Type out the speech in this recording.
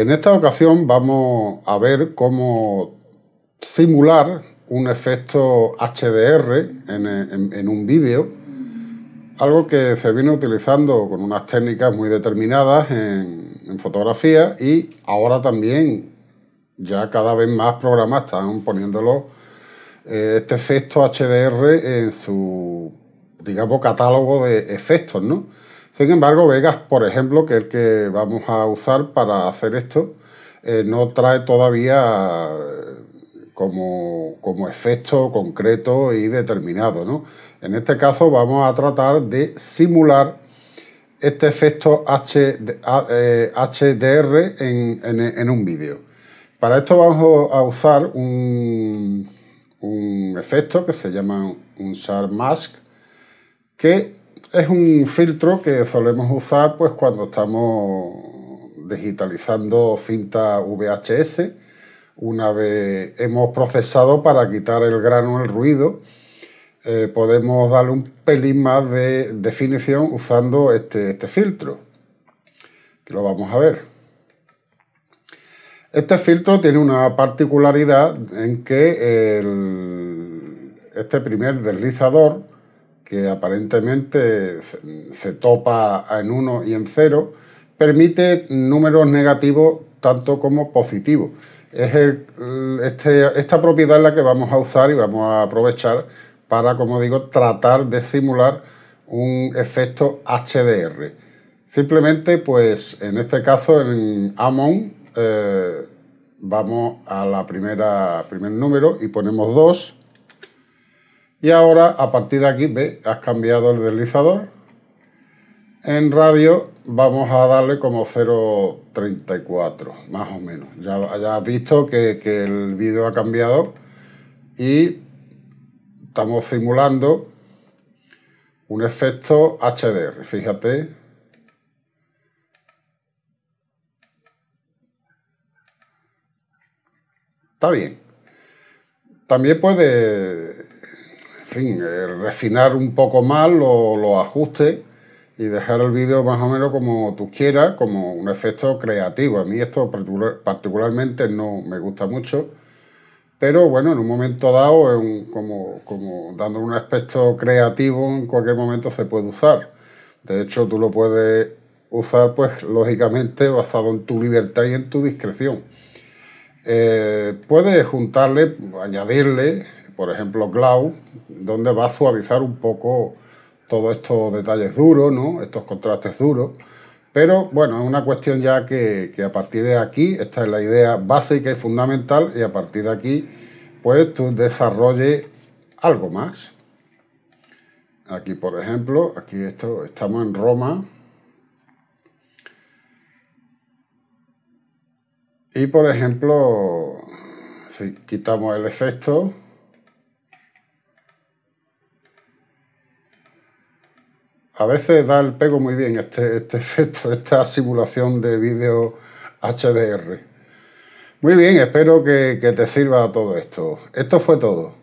En esta ocasión vamos a ver cómo simular un efecto HDR en, un vídeo, algo que se viene utilizando con unas técnicas muy determinadas en, fotografía y ahora también ya cada vez más programas están poniéndolo eh, este efecto HDR en su, digamos, catálogo de efectos, ¿no? Sin embargo, Vegas, por ejemplo, que es el que vamos a usar para hacer esto, eh, no trae todavía eh, como, efecto concreto y determinado. En este caso vamos a tratar de simular este efecto HDR eh, en, un vídeo. Para esto vamos a usar un, un efecto que se llama un Sharp Mask, que es un filtro que solemos usar pues, cuando estamos digitalizando cinta VHS, una vez hemos procesado para quitar el grano, el ruido, eh, podemos darle un pelín más de definición usando este, este, filtro, que lo vamos a ver. Este filtro tiene una particularidad en que este primer deslizador que aparentemente se topa en 1 y en 0, permite números negativos tanto como positivos. Es este, esta propiedad la que vamos a usar y vamos a aprovechar para, como digo, tratar de simular un efecto HDR. Simplemente, pues en este caso, en Amon, eh, vamos a la primera primer número y ponemos 2 y ahora, a partir de aquí, ve, has cambiado el deslizador. En radio vamos a darle como 0.34, más o menos. Ya, has visto que, que el vídeo ha cambiado y estamos simulando un efecto HDR. Fíjate, está bien. También puede fin, eh, refinar un poco más los lo ajustes y dejar el vídeo más o menos como tú quieras, como un efecto creativo. A mí esto particularmente no me gusta mucho, pero bueno, en un momento dado, como, dando un aspecto creativo, en cualquier momento se puede usar. De hecho, tú lo puedes usar, pues lógicamente, basado en tu libertad y en tu discreción. Eh, puedes juntarle, añadirle por ejemplo cloud donde va a suavizar un poco todos estos detalles duros, ¿no? estos contrastes duros. Pero bueno, es una cuestión ya que, que, a partir de aquí, esta es la idea básica y fundamental, y a partir de aquí, pues tú desarrolles algo más. Aquí, por ejemplo, aquí esto, estamos en Roma. Y por ejemplo, si quitamos el efecto, a veces da el pego muy bien este, este efecto, esta simulación de vídeo HDR. Muy bien, espero que te sirva todo esto. Esto fue todo.